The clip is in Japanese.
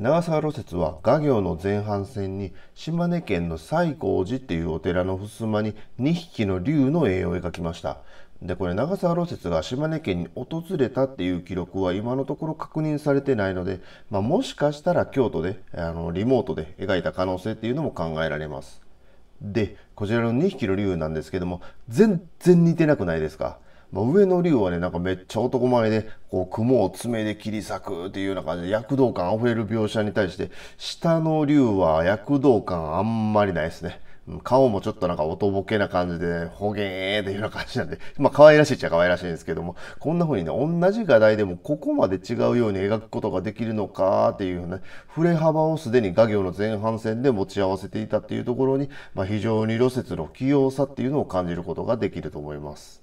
長沢路説は画業の前半戦に島根県の西光寺っていうお寺の襖に2匹の竜の絵を描きました。でこれ長沢路説が島根県に訪れたっていう記録は今のところ確認されてないので、まあ、もしかしたら京都であのリモートで描いた可能性っていうのも考えられます。でこちらの2匹の竜なんですけども全然似てなくないですかまあ、上の竜はね、なんかめっちゃ男前で、こう、雲を爪で切り裂くっていうような感じで躍動感あふれる描写に対して、下の竜は躍動感あんまりないですね。顔もちょっとなんかおとぼけな感じで、ほげーっていうような感じなんで、まあ可愛らしいっちゃ可愛らしいんですけども、こんな風にね、同じ画題でもここまで違うように描くことができるのかっていうな、触れ幅をすでに画業の前半戦で持ち合わせていたっていうところに、まあ非常に露雪の器用さっていうのを感じることができると思います。